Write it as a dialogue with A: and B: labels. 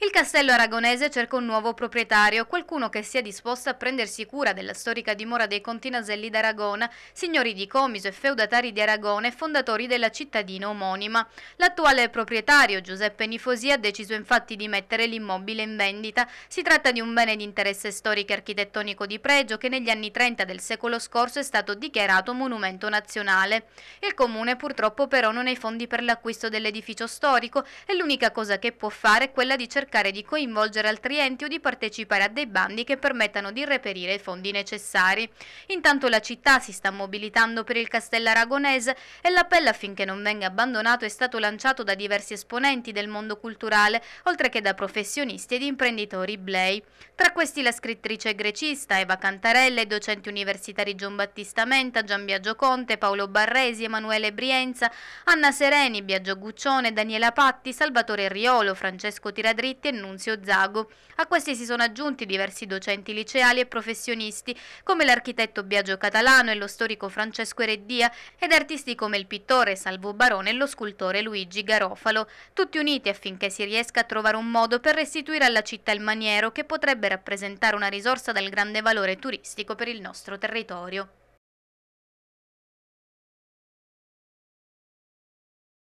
A: Il castello aragonese cerca un nuovo proprietario, qualcuno che sia disposto a prendersi cura della storica dimora dei conti Naselli d'Aragona, signori di Comiso e feudatari di Aragone, fondatori della cittadina omonima. L'attuale proprietario, Giuseppe Nifosi, ha deciso infatti di mettere l'immobile in vendita. Si tratta di un bene di interesse storico e architettonico di pregio che negli anni 30 del secolo scorso è stato dichiarato monumento nazionale. Il comune purtroppo però non ha i fondi per l'acquisto dell'edificio storico e l'unica cosa che può fare è quella di cercare cercare di coinvolgere altri enti o di partecipare a dei bandi che permettano di reperire i fondi necessari. Intanto la città si sta mobilitando per il castello aragonese e l'appello affinché non venga abbandonato è stato lanciato da diversi esponenti del mondo culturale, oltre che da professionisti ed imprenditori blei. Tra questi la scrittrice grecista Eva Cantarella i docenti universitari Gian Battista Menta, Gian Biagio Conte, Paolo Barresi, Emanuele Brienza, Anna Sereni, Biagio Guccione, Daniela Patti, Salvatore Riolo, Francesco Tiradritti Giolitti e Nunzio Zago. A questi si sono aggiunti diversi docenti liceali e professionisti, come l'architetto Biagio Catalano e lo storico Francesco Ereddia, ed artisti come il pittore Salvo Barone e lo scultore Luigi Garofalo, tutti uniti affinché si riesca a trovare un modo per restituire alla città il maniero che potrebbe rappresentare una risorsa dal grande valore turistico per il nostro territorio.